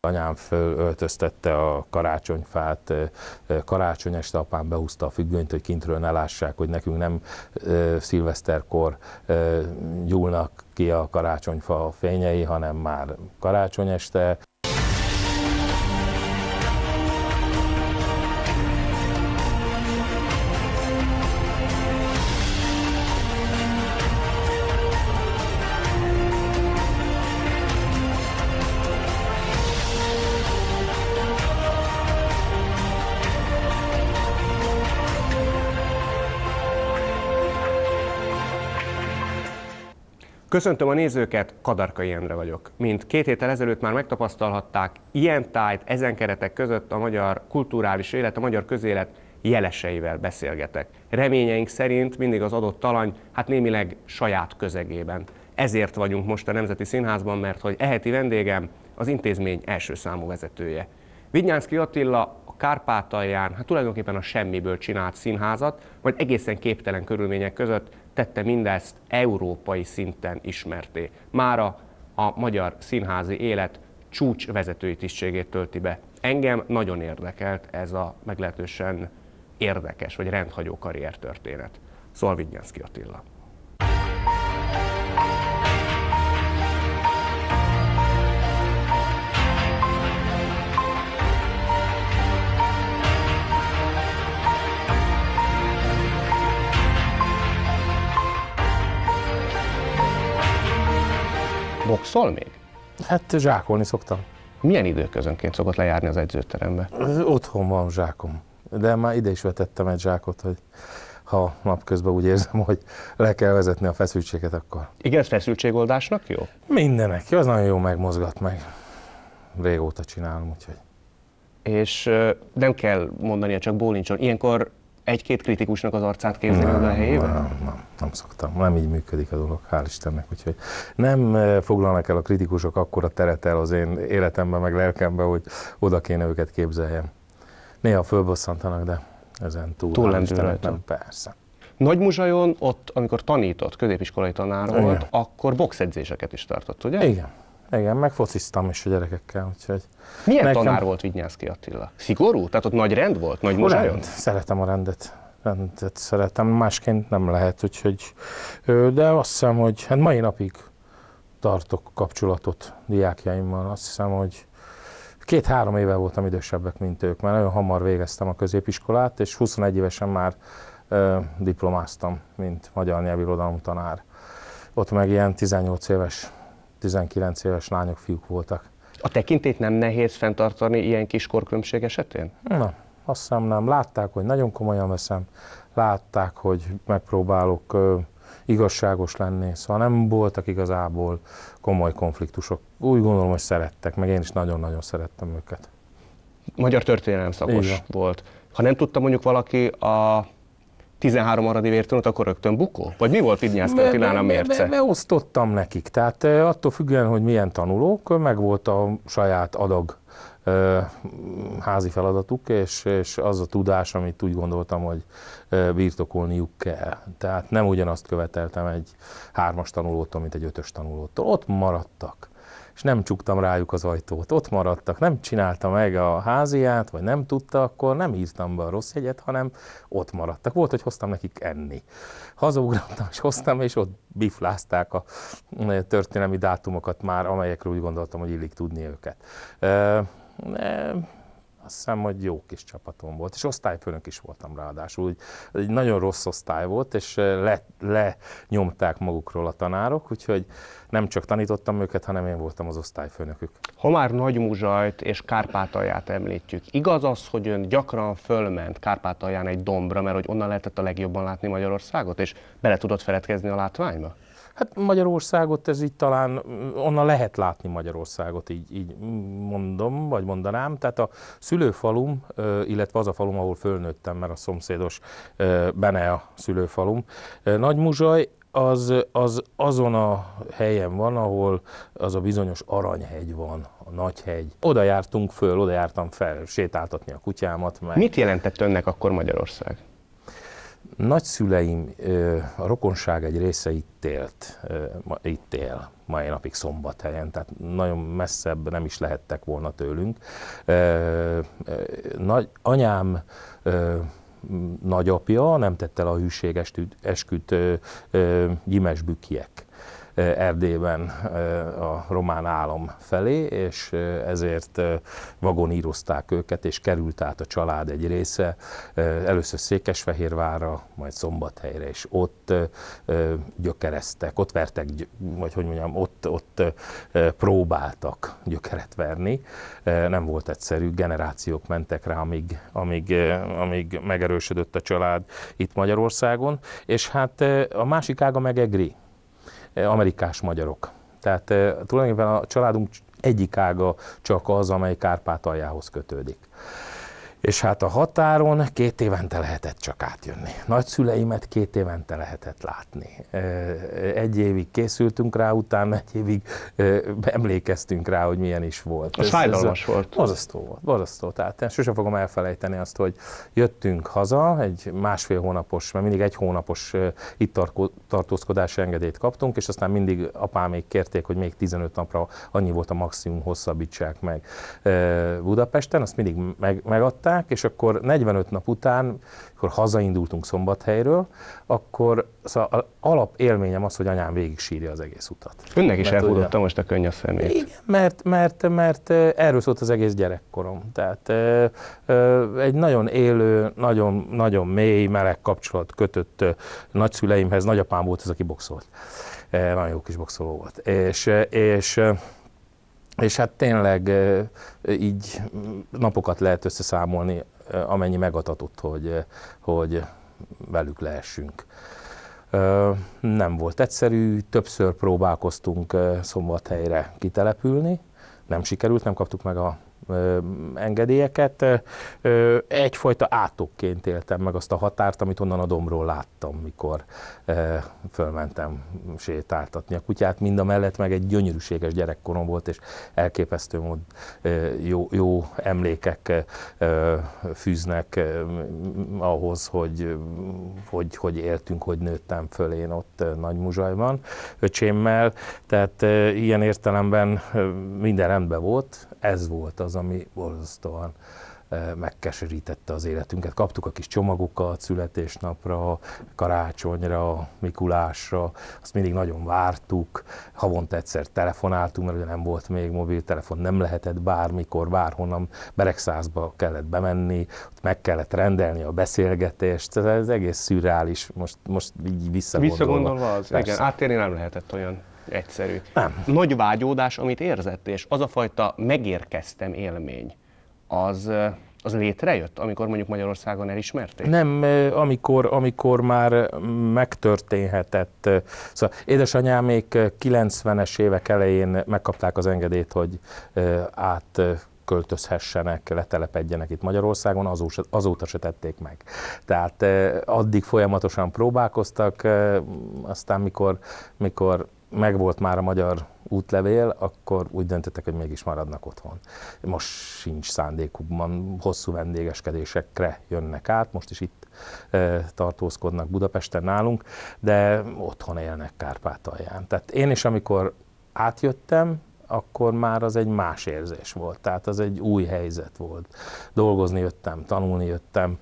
Anyám fölöltöztette a karácsonyfát, karácsony este apám behúzta a függönyt, hogy kintről ne lássák, hogy nekünk nem szilveszterkor gyúlnak ki a karácsonyfa fényei, hanem már karácsony este. Köszöntöm a nézőket, Kadarkai Endre vagyok. Mint két héttel ezelőtt már megtapasztalhatták, ilyen tájt, ezen keretek között a magyar kulturális élet, a magyar közélet jeleseivel beszélgetek. Reményeink szerint mindig az adott talany, hát némileg saját közegében. Ezért vagyunk most a Nemzeti Színházban, mert hogy eheti vendégem az intézmény első számú vezetője. Vidnyánszki Attila a Kárpátalján, hát tulajdonképpen a semmiből csinált színházat, vagy egészen képtelen körülmények között tette mindezt európai szinten ismerté. Mára a magyar színházi élet csúcs vezetői tisztségét tölti be. Engem nagyon érdekelt ez a meglehetősen érdekes vagy rendhagyó karriertörténet. Szóval Vigyánszki Attila. Boxol még? Hát zsákolni szoktam. Milyen időközönként szokott lejárni az edzőterembe? Otthon van zsákom, de már ide is vetettem egy zsákot, hogy ha napközben úgy érzem, hogy le kell vezetni a feszültséget, akkor. Igen, ez feszültségoldásnak jó? Mindenek jó, az nagyon jó megmozgat meg. Régóta csinálom, úgyhogy. És nem kell mondani, csak bólincson. Ilyenkor egy-két kritikusnak az arcát képzelni nem, a helyében? Nem, nem, nem szoktam. Nem így működik a dolog, hál' Istennek. Úgyhogy nem eh, foglalnak el a kritikusok akkora teret el az én életemben, meg lelkemben, hogy oda kéne őket képzeljem. Néha fölbosszantanak, de ezen túl. Túl nem, nem, persze. Muzsajon ott, amikor tanított, középiskolai tanár volt, Igen. akkor boxedzéseket is tartott, ugye? Igen. Igen, meg fociztam is a gyerekekkel, úgyhogy... Milyen nekem... tanár volt Vignyánszki Attila? Szigorú? Tehát ott nagy rend volt? Nagy rend. Szeretem a rendet. Rendet szeretem, másként nem lehet, úgyhogy... De azt hiszem, hogy hát mai napig tartok kapcsolatot diákjaimmal. Azt hiszem, hogy két-három éve voltam idősebbek, mint ők, mert nagyon hamar végeztem a középiskolát, és 21 évesen már ö, diplomáztam, mint magyar nyelvirodalom tanár. Ott meg ilyen 18 éves 19 éves lányok, fiúk voltak. A tekintét nem nehéz fenntartani ilyen kis korkülönbség esetén? Nem, azt hiszem nem. Látták, hogy nagyon komolyan veszem, látták, hogy megpróbálok ö, igazságos lenni, szóval nem voltak igazából komoly konfliktusok. Úgy gondolom, hogy szerettek, meg én is nagyon-nagyon szerettem őket. Magyar történelem szakos Igen. volt. Ha nem tudta mondjuk valaki a 13 aradi vértanút, akkor rögtön bukó? Vagy mi volt Idnyász Attilán a mérce? Beosztottam nekik, tehát attól függően, hogy milyen tanulók, meg volt a saját adag házi feladatuk, és, és az a tudás, amit úgy gondoltam, hogy birtokolniuk kell. Tehát nem ugyanazt követeltem egy hármas tanulótól, mint egy ötös tanulótól. Ott maradtak és nem csuktam rájuk az ajtót. Ott maradtak, nem csinálta meg a háziát, vagy nem tudta, akkor nem írtam be a rossz jegyet, hanem ott maradtak. Volt, hogy hoztam nekik enni. Hazaugrottam, és hoztam, és ott biflázták a történelmi dátumokat már, amelyekről úgy gondoltam, hogy illik tudni őket azt hiszem, hogy jó kis csapatom volt, és osztályfőnök is voltam ráadásul. Úgy, egy nagyon rossz osztály volt, és eh, le, lenyomták magukról a tanárok, úgyhogy nem csak tanítottam őket, hanem én voltam az osztályfőnökük. Ha már Muzsajt és Kárpátalját említjük, igaz az, hogy ön gyakran fölment Kárpátalján egy dombra, mert hogy onnan lehetett a legjobban látni Magyarországot, és bele tudott feledkezni a látványba? Hát Magyarországot ez így talán, onnan lehet látni Magyarországot, így, így mondom, vagy mondanám. Tehát a szülőfalum, illetve az a falum, ahol fölnőttem, mert a szomszédos Bene a szülőfalum, Muzsaj, az, az azon a helyen van, ahol az a bizonyos aranyhegy van, a nagyhegy. Oda jártunk föl, oda jártam fel, sétáltatni a kutyámat. Meg... Mit jelentett önnek akkor Magyarország? Nagyszüleim, a rokonság egy része itt élt, itt él mai napig szombathelyen, tehát nagyon messzebb nem is lehettek volna tőlünk. Nagy, anyám nagyapja nem tette le a hűséges esküt gyimesbükiek Erdélyben a román állam felé, és ezért vagonírozták őket, és került át a család egy része, először Székesfehérvárra, majd Szombathelyre, és ott gyökereztek, ott vertek, vagy hogy mondjam, ott, ott próbáltak gyökeret verni. Nem volt egyszerű, generációk mentek rá, amíg, amíg, amíg megerősödött a család itt Magyarországon, és hát a másik ága meg egri Eh, amerikás magyarok. Tehát eh, tulajdonképpen a családunk egyik ága csak az, amely Kárpátaljához kötődik. És hát a határon két évente lehetett csak átjönni. Nagyszüleimet két évente lehetett látni. Egy évig készültünk rá, utána egy évig emlékeztünk rá, hogy milyen is volt. A ez, fájdalmas ez, volt. Borzasztó volt, borzasztó. Tehát én sosem fogom elfelejteni azt, hogy jöttünk haza, egy másfél hónapos, mert mindig egy hónapos itt tartózkodási engedélyt kaptunk, és aztán mindig apám még kérték, hogy még 15 napra annyi volt a maximum hosszabbítsák meg Budapesten, azt mindig megadták, megkapták, és akkor 45 nap után, amikor hazaindultunk Szombathelyről, akkor szóval az alap élményem az, hogy anyám végig sírja az egész utat. Önnek is elhúzottam most a könny a szemét. Igen, mert, mert, mert erről szólt az egész gyerekkorom. Tehát egy nagyon élő, nagyon, nagyon mély, meleg kapcsolat kötött nagyszüleimhez. Nagyapám volt az, aki boxolt. Nagyon jó kis boxoló volt. És, és és hát tényleg így napokat lehet összeszámolni, amennyi megadatott, hogy, hogy velük lehessünk. Nem volt egyszerű, többször próbálkoztunk szombathelyre kitelepülni, nem sikerült, nem kaptuk meg a engedélyeket. Egyfajta átokként éltem meg azt a határt, amit onnan a dombról láttam, mikor fölmentem sétáltatni a kutyát. Mind a mellett meg egy gyönyörűséges gyerekkorom volt, és elképesztő mód jó, jó emlékek fűznek ahhoz, hogy, hogy, hogy éltünk, hogy nőttem föl én ott Muzsajban öcsémmel. Tehát ilyen értelemben minden rendben volt. Ez volt az, ami borzasztóan megkeserítette az életünket. Kaptuk a kis csomagokat születésnapra, karácsonyra, Mikulásra, azt mindig nagyon vártuk, havonta egyszer telefonáltunk, mert ugye nem volt még mobiltelefon, nem lehetett bármikor, bárhonnan, Beregszázba kellett bemenni, ott meg kellett rendelni a beszélgetést, ez egész szürreális, most, most így visszagondolva. Visszagondolva az, Persze. igen, átérni nem lehetett olyan egyszerű. Nem. Nagy vágyódás, amit érzett, és az a fajta megérkeztem élmény, az, az létrejött, amikor mondjuk Magyarországon elismerték? Nem, amikor, amikor már megtörténhetett. Szóval édesanyámék 90-es évek elején megkapták az engedélyt, hogy át költözhessenek, letelepedjenek itt Magyarországon, azóta, azóta se tették meg. Tehát addig folyamatosan próbálkoztak, aztán mikor, mikor megvolt már a magyar útlevél, akkor úgy döntöttek, hogy mégis maradnak otthon. Most sincs szándékukban, hosszú vendégeskedésekre jönnek át, most is itt e, tartózkodnak Budapesten nálunk, de otthon élnek Kárpátalján. Tehát én is, amikor átjöttem, akkor már az egy más érzés volt, tehát az egy új helyzet volt. Dolgozni jöttem, tanulni jöttem,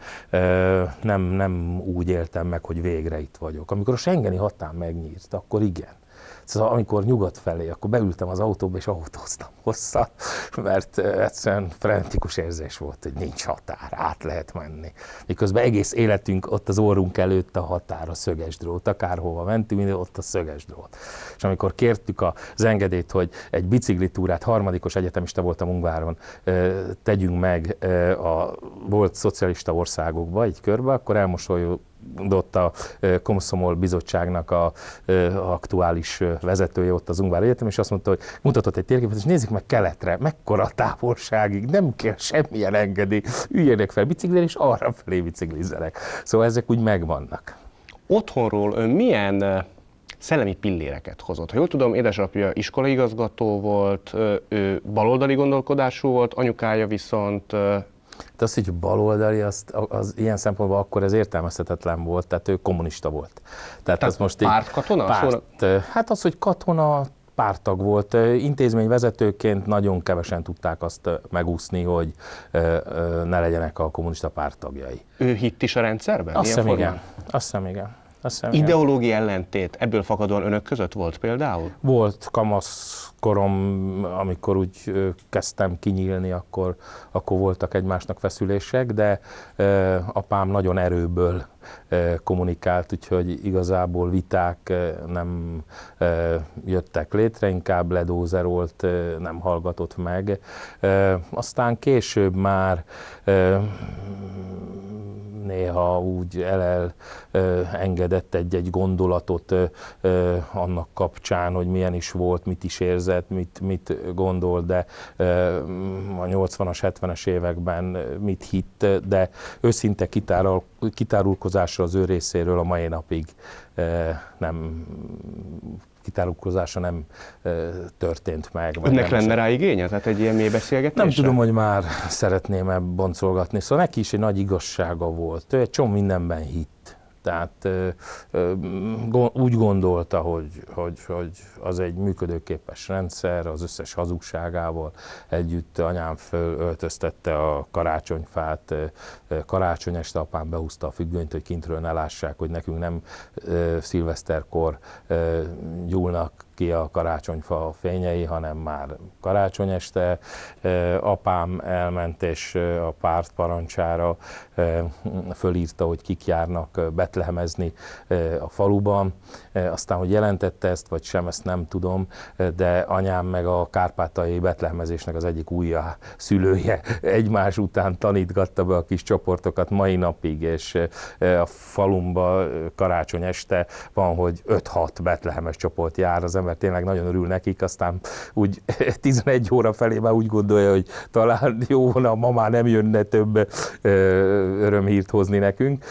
nem, nem úgy éltem meg, hogy végre itt vagyok. Amikor a Schengeni határ megnyílt, akkor igen. Szóval amikor nyugat felé, akkor beültem az autóba és autóztam hosszat, mert egyszerűen frenetikus érzés volt, hogy nincs határ, át lehet menni. Miközben egész életünk ott az orrunk előtt a határ, a szöges drót, akárhova mentünk, mindig ott a szöges drót. És amikor kértük az engedélyt, hogy egy biciklitúrát, harmadikos egyetemista voltam Ungváron, tegyünk meg a volt szocialista országokba, egy körbe, akkor elmosoljuk adott a Komszomol Bizottságnak a, a aktuális vezetője ott az Ungvár Egyetem, és azt mondta, hogy mutatott egy térképet, és nézzük meg keletre, mekkora távolságig, nem kell semmilyen engedély, üljenek fel biciklire, és arra felé biciklizzenek. Szóval ezek úgy megvannak. Otthonról ön milyen szellemi pilléreket hozott. Ha jól tudom, édesapja iskolaigazgató volt, ő baloldali gondolkodású volt, anyukája viszont de az, hogy baloldali, az, az ilyen szempontból akkor ez értelmezhetetlen volt, tehát ő kommunista volt. Tehát, tehát az most így... Párt katona? Párt, szóval- Hát az, hogy katona, pártag volt. Intézményvezetőként nagyon kevesen tudták azt megúszni, hogy ne legyenek a kommunista párttagjai. Ő hitt is a rendszerben? Azt hiszem igen. Azt hiszem igen hiszem, Ideológia ilyen. ellentét ebből fakadóan önök között volt például? Volt kamaszkorom, amikor úgy kezdtem kinyílni, akkor, akkor voltak egymásnak feszülések, de ö, apám nagyon erőből kommunikált, úgyhogy igazából viták nem jöttek létre, inkább ledózerolt, nem hallgatott meg. Aztán később már néha úgy elel engedett egy-egy gondolatot annak kapcsán, hogy milyen is volt, mit is érzett, mit, mit gondol, de a 80-as, 70-es években mit hitt, de őszinte kitárul, kitárulkozásra az ő részéről a mai napig nem kitárulkozása nem történt meg. Önnek lenne sem. rá igénye? Tehát egy ilyen mély beszélgetés? Nem tudom, hogy már szeretném-e boncolgatni. Szóval neki is egy nagy igazsága volt. Ő egy csomó mindenben hitt tehát úgy gondolta, hogy, hogy, hogy az egy működőképes rendszer, az összes hazugságával együtt anyám fölöltöztette a karácsonyfát, karácsony este apám behúzta a függönyt, hogy kintről ne lássák, hogy nekünk nem szilveszterkor gyúlnak ki a karácsonyfa fényei, hanem már karácsony este. Apám elment és a párt parancsára fölírta, hogy kik járnak betlehemezni a faluban. Aztán, hogy jelentette ezt, vagy sem, ezt nem tudom, de anyám meg a kárpátai betlehemezésnek az egyik újja szülője egymás után tanítgatta be a kis csoportokat mai napig, és a falumba karácsony este van, hogy 5-6 betlehemes csoport jár az ember, mert tényleg nagyon örül nekik, aztán úgy 11 óra felé már úgy gondolja, hogy talán jó volna, ma már nem jönne több örömhírt hozni nekünk.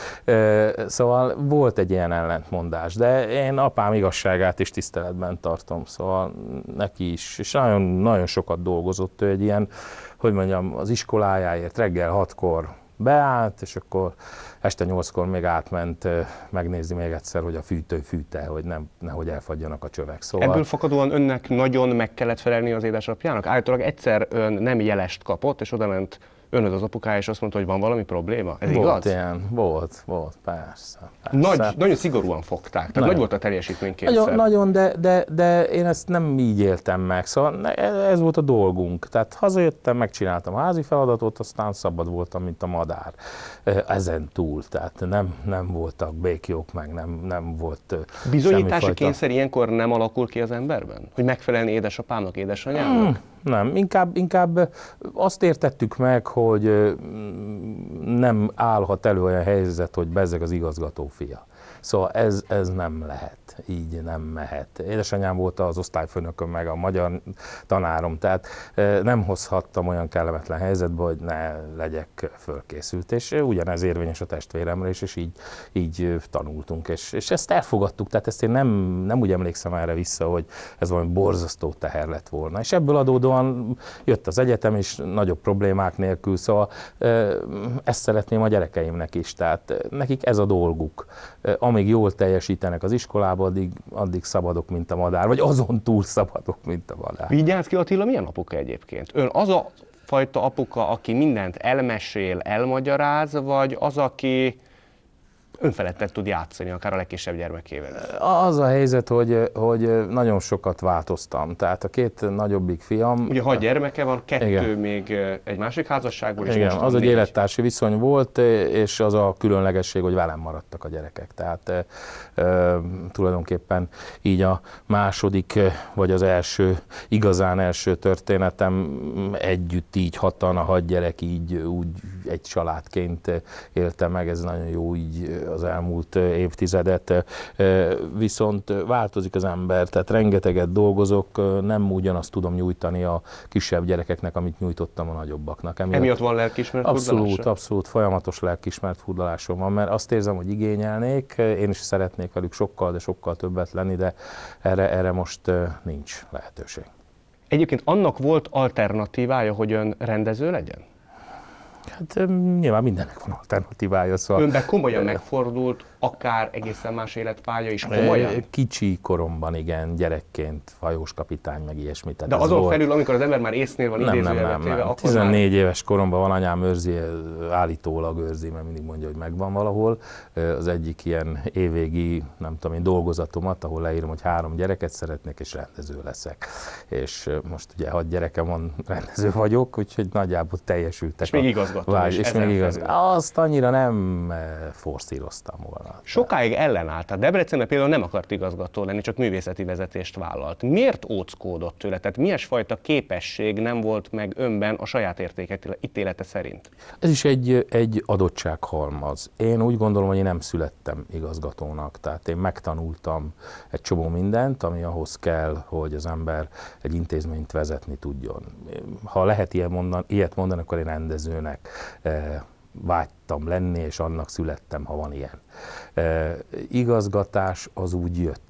Szóval volt egy ilyen ellentmondás, de én apám igazságát is tiszteletben tartom, szóval neki is, és nagyon, nagyon sokat dolgozott ő egy ilyen, hogy mondjam, az iskolájáért reggel hatkor beállt, és akkor Este nyolckor még átment megnézni még egyszer, hogy a fűtő fűte, hogy nem, nehogy elfagyjanak a csövek. Szóval... Ebből fakadóan önnek nagyon meg kellett felelni az édesapjának? Általában egyszer ön nem jelest kapott, és oda ment önöd az apukája, és azt mondta, hogy van valami probléma? Ez volt igaz? ilyen, volt, volt, persze. persze. Nagy, nagyon szigorúan fogták, tehát nagyon. nagy volt a teljesítménykényszer. Nagyon, nagyon de, de, de én ezt nem így éltem meg, szóval ez volt a dolgunk. Tehát hazajöttem, megcsináltam a házi feladatot, aztán szabad voltam, mint a madár. Ezen túl, tehát nem, nem voltak békjók meg, nem, nem volt Bizonyítási semmifajta... kényszer ilyenkor nem alakul ki az emberben? Hogy megfelelni édesapámnak, édesanyámnak? Hmm nem, inkább, inkább azt értettük meg, hogy nem állhat elő olyan helyzet, hogy bezzeg az igazgató fia. Szóval ez, ez nem lehet így nem mehet. Édesanyám volt az osztályfőnököm, meg a magyar tanárom, tehát nem hozhattam olyan kellemetlen helyzetbe, hogy ne legyek fölkészült. És ugyanez érvényes a testvéremre és, és így, így tanultunk. És, és ezt elfogadtuk, tehát ezt én nem, nem úgy emlékszem erre vissza, hogy ez valami borzasztó teher lett volna. És ebből adódóan jött az egyetem, és nagyobb problémák nélkül, szóval ezt szeretném a gyerekeimnek is. Tehát nekik ez a dolguk. Amíg jól teljesítenek az iskolában, addig, addig szabadok, mint a madár, vagy azon túl szabadok, mint a madár. Vigyázz ki Attila, milyen apuka egyébként? Ön az a fajta apuka, aki mindent elmesél, elmagyaráz, vagy az, aki önfelettet tud játszani, akár a legkisebb gyermekével. Az a helyzet, hogy, hogy nagyon sokat változtam. Tehát a két nagyobbik fiam... Ugye hat gyermeke van, kettő igen. még egy másik házasságból. És igen, most az egy élettársi viszony volt, és az a különlegesség, hogy velem maradtak a gyerekek. Tehát e, e, tulajdonképpen így a második, vagy az első, igazán első történetem együtt így hatan, a hat gyerek így úgy egy családként élte meg, ez nagyon jó így az elmúlt évtizedet, viszont változik az ember, tehát rengeteget dolgozok, nem ugyanazt tudom nyújtani a kisebb gyerekeknek, amit nyújtottam a nagyobbaknak. Emiatt, Emiatt van lelkismert Abszolút, abszolút, folyamatos lelkismert furdalásom van, mert azt érzem, hogy igényelnék, én is szeretnék velük sokkal, de sokkal többet lenni, de erre, erre most nincs lehetőség. Egyébként annak volt alternatívája, hogy ön rendező legyen? Hát nyilván mindennek van alternatívája. Szóval... Önben komolyan megfordult akár egészen más életpálya is komolyan? Kicsi koromban, igen, gyerekként, hajós kapitány, meg ilyesmi. Tehát De azon volt... felül, amikor az ember már észnél van nem, nem, nem, nem. Akkor 14 már... éves koromban van anyám őrzi, állítólag őrzi, mert mindig mondja, hogy megvan valahol. Az egyik ilyen évvégi, nem tudom én, dolgozatomat, ahol leírom, hogy három gyereket szeretnék, és rendező leszek. És most ugye hat gyerekem van, rendező vagyok, úgyhogy nagyjából teljesültek. És még igazgató. Vágy, és még igazgató. Azt annyira nem eh, forszíroztam volna. Sokáig ellenállt. A Debrecenben például nem akart igazgató lenni, csak művészeti vezetést vállalt. Miért óckódott tőle? Tehát milyes fajta képesség nem volt meg önben a saját értéket ítélete szerint? Ez is egy, egy adottsághalmaz. Én úgy gondolom, hogy én nem születtem igazgatónak. Tehát én megtanultam egy csomó mindent, ami ahhoz kell, hogy az ember egy intézményt vezetni tudjon. Ha lehet ilyet mondani, ilyet mondani, akkor én rendezőnek eh, vágytam lenni, és annak születtem, ha van ilyen. E, igazgatás az úgy jött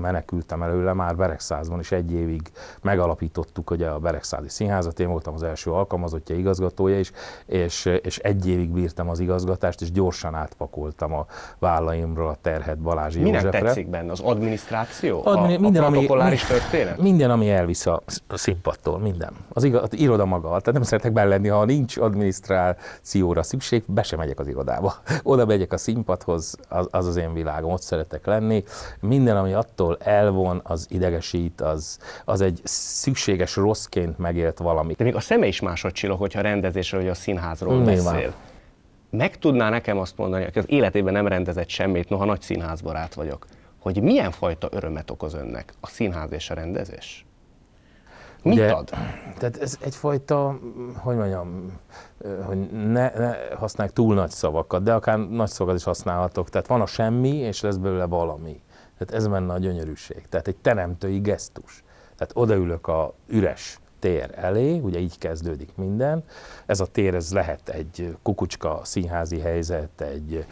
menekültem előle, már Beregszázban is egy évig megalapítottuk ugye a Beregszázi Színházat, én voltam az első alkalmazottja, igazgatója is, és, és egy évig bírtam az igazgatást, és gyorsan átpakoltam a vállaimról a terhet Balázs Minek Józsefre. tetszik benne? Az adminisztráció? Admin- a, minden, a ami, történet? Minden, ami elvisz a, színpadtól, minden. Az, iga, az iroda maga, tehát nem szeretek benne lenni, ha nincs adminisztrációra szükség, be sem megyek az irodába. Oda megyek a színpadhoz, az az, az én világom, ott szeretek lenni. Minden, ami attól magától elvon, az idegesít, az, az egy szükséges rosszként megélt valami. De még a szeme is másod csillog, hogyha rendezésről vagy a színházról mm, beszél. Meg tudná nekem azt mondani, aki az életében nem rendezett semmit, noha nagy színházbarát vagyok, hogy milyen fajta örömet okoz önnek a színház és a rendezés? Mit Ugye, ad? Tehát ez egyfajta, hogy mondjam, hogy ne, ne használják túl nagy szavakat, de akár nagy szavakat is használhatok. Tehát van a semmi, és lesz belőle valami. Tehát ez menne a gyönyörűség. Tehát egy teremtői gesztus. Tehát odaülök a üres tér elé, ugye így kezdődik minden. Ez a tér, ez lehet egy kukucska színházi helyzet, egy,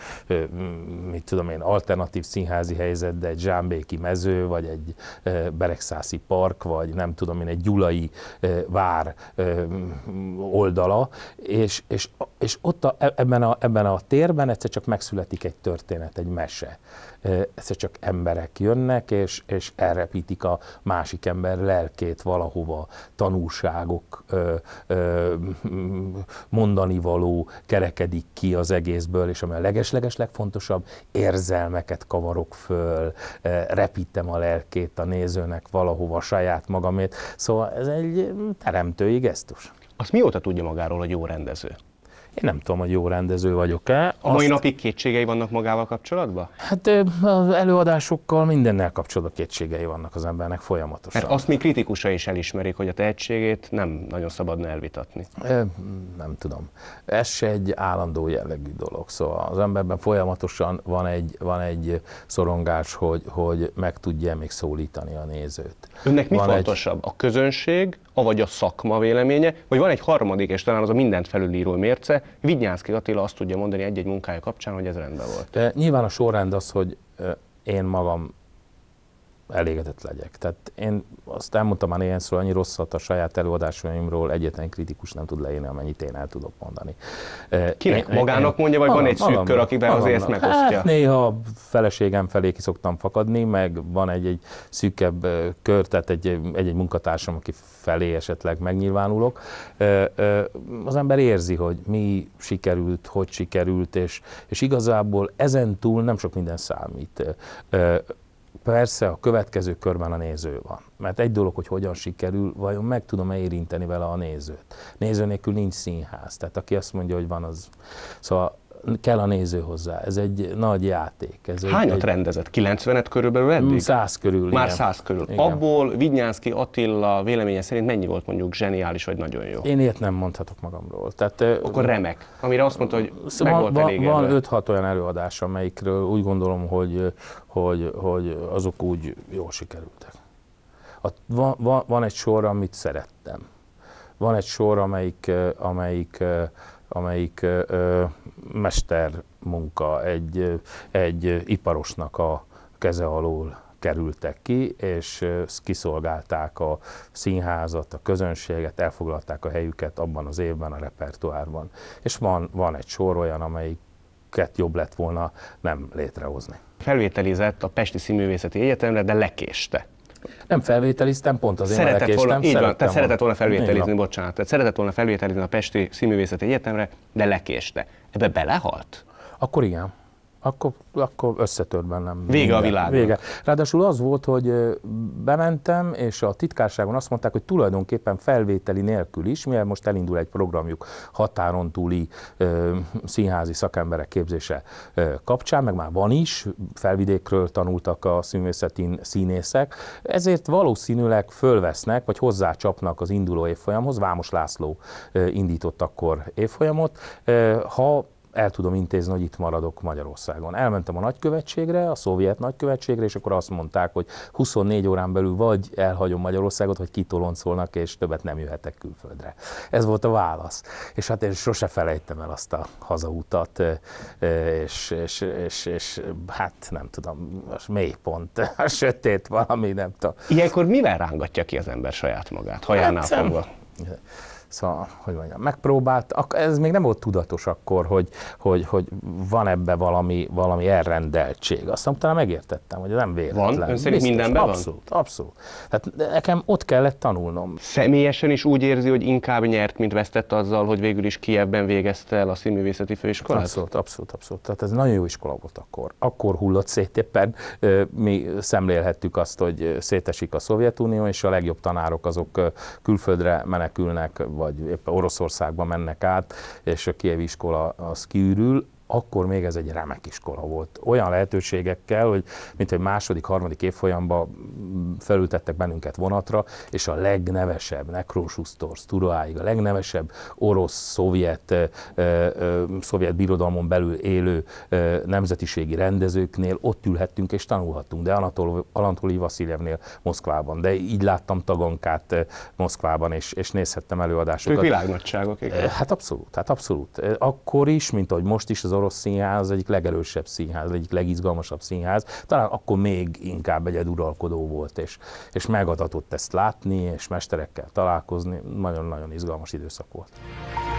mit tudom én, alternatív színházi helyzet, de egy zsámbéki mező, vagy egy beregszászi park, vagy nem tudom én, egy gyulai vár oldala, és, és, és ott a, e-, ebben, a, ebben a térben egyszer csak megszületik egy történet, egy mese egyszer csak emberek jönnek, és, és elrepítik a másik ember lelkét valahova, tanulságok, ö, ö, mondani való kerekedik ki az egészből, és ami a legesleges legfontosabb, érzelmeket kavarok föl, repítem a lelkét a nézőnek valahova saját magamét. Szóval ez egy teremtői gesztus. Azt mióta tudja magáról, hogy jó rendező? Én nem tudom, hogy jó rendező vagyok-e. A mai napig kétségei vannak magával kapcsolatban? Hát az előadásokkal mindennel kapcsolatban kétségei vannak az embernek folyamatosan. Mert azt mi kritikusai is elismerik, hogy a tehetségét nem nagyon szabadna elvitatni. Nem tudom. Ez se egy állandó jellegű dolog. Szóval az emberben folyamatosan van egy, van egy szorongás, hogy, hogy meg tudja még szólítani a nézőt. Önnek mi van fontosabb? Egy... A közönség, avagy a szakma véleménye, vagy van egy harmadik, és talán az a mindent felülíró mérce, Vignyánszki Attila azt tudja mondani egy-egy munkája kapcsán, hogy ez rendben volt. De nyilván a sorrend az, hogy én magam elégedett legyek. Tehát én azt elmondtam már ilyen szó, annyi rosszat a saját előadásaimról egyetlen kritikus nem tud leírni, amennyit én el tudok mondani. Kinek? Én, magának én, mondja, vagy van egy szűk kör, akikben az azért ezt megosztja? Hát néha feleségem felé ki szoktam fakadni, meg van egy, egy szűkebb kör, tehát egy, egy, egy munkatársam, aki felé esetleg megnyilvánulok. Az ember érzi, hogy mi sikerült, hogy sikerült, és, és igazából ezen túl nem sok minden számít Persze a következő körben a néző van. Mert egy dolog, hogy hogyan sikerül, vajon meg tudom-e érinteni vele a nézőt. Néző nélkül nincs színház. Tehát aki azt mondja, hogy van, az... Szóval kell a néző hozzá. Ez egy nagy játék. Ez Hányat egy... rendezett? 90-et körülbelül eddig? 100 mm, körül. Már 100 körül. Igen. Abból Vignyánszki Attila véleménye szerint mennyi volt mondjuk zseniális vagy nagyon jó? Én ilyet nem mondhatok magamról. Tehát, Akkor remek, amire azt mondta, hogy szóval meg volt van, elég Van 5-6 olyan előadás, amelyikről úgy gondolom, hogy, hogy, hogy azok úgy jól sikerültek. A, van, van, van egy sor, amit szerettem. Van egy sor, amelyik, amelyik amelyik ö, mestermunka, egy, egy iparosnak a keze alól kerültek ki, és kiszolgálták a színházat, a közönséget, elfoglalták a helyüket abban az évben a repertoárban. És van, van egy sor olyan, amelyiket jobb lett volna nem létrehozni. Felvételizett a Pesti Színművészeti Egyetemre, de lekéste. Nem felvételiztem, pont azért szeretett volna, lekéstem, így van, tehát szeretett volna felvételizni, bocsánat. Tehát szeretett volna felvételizni a Pesti Színművészeti Egyetemre, de lekéste ebbe belehalt? Akkor igen akkor, akkor összetör bennem. Vége minden. a világ. Vége. Ráadásul az volt, hogy bementem, és a titkárságon azt mondták, hogy tulajdonképpen felvételi nélkül is, mivel most elindul egy programjuk határon túli ö, színházi szakemberek képzése ö, kapcsán, meg már van is, felvidékről tanultak a színművészetén színészek, ezért valószínűleg fölvesznek, vagy hozzácsapnak az induló évfolyamhoz. Vámos László ö, indított akkor évfolyamot. Ö, ha el tudom intézni, hogy itt maradok Magyarországon. Elmentem a nagykövetségre, a szovjet nagykövetségre, és akkor azt mondták, hogy 24 órán belül vagy elhagyom Magyarországot, vagy kitoloncolnak, és többet nem jöhetek külföldre. Ez volt a válasz. És hát én sose felejtem el azt a hazautat, és, és, és, és hát nem tudom, most mély pont, a sötét valami, nem tudom. Ilyenkor mivel rángatja ki az ember saját magát, hajánál hát, fogva? szóval, hogy mondjam, megpróbált, ez még nem volt tudatos akkor, hogy, hogy, hogy van ebbe valami, valami elrendeltség. Azt mondtam, megértettem, hogy nem véletlen. Van? Ön szerint mindenben abszolút, van? Abszolút, Tehát nekem ott kellett tanulnom. Személyesen is úgy érzi, hogy inkább nyert, mint vesztett azzal, hogy végül is Kievben végezte el a színművészeti főiskolát? Abszolút, abszolút, abszolút. Tehát ez nagyon jó iskola volt akkor. Akkor hullott szét éppen. Mi szemlélhettük azt, hogy szétesik a Szovjetunió, és a legjobb tanárok azok külföldre menekülnek, vagy éppen Oroszországba mennek át, és a kievi iskola az kiürül, akkor még ez egy remek iskola volt. Olyan lehetőségekkel, hogy mint egy második, harmadik évfolyamba felültettek bennünket vonatra, és a legnevesebb nekrósusztor, Turoáig, a legnevesebb orosz-szovjet, szovjet birodalmon belül élő nemzetiségi rendezőknél ott ülhettünk és tanulhattunk, de Anatol, Anatoli Vasziljevnél Moszkvában, de így láttam tagankát Moszkvában, és, és nézhettem előadásokat. Ők világnagyságok, igen. Hát abszolút, hát abszolút. Akkor is, mint ahogy most is az orosz színház az egyik legerősebb színház, az egyik legizgalmasabb színház, talán akkor még inkább egy uralkodó volt, és, és megadatott ezt látni, és mesterekkel találkozni, nagyon-nagyon izgalmas időszak volt.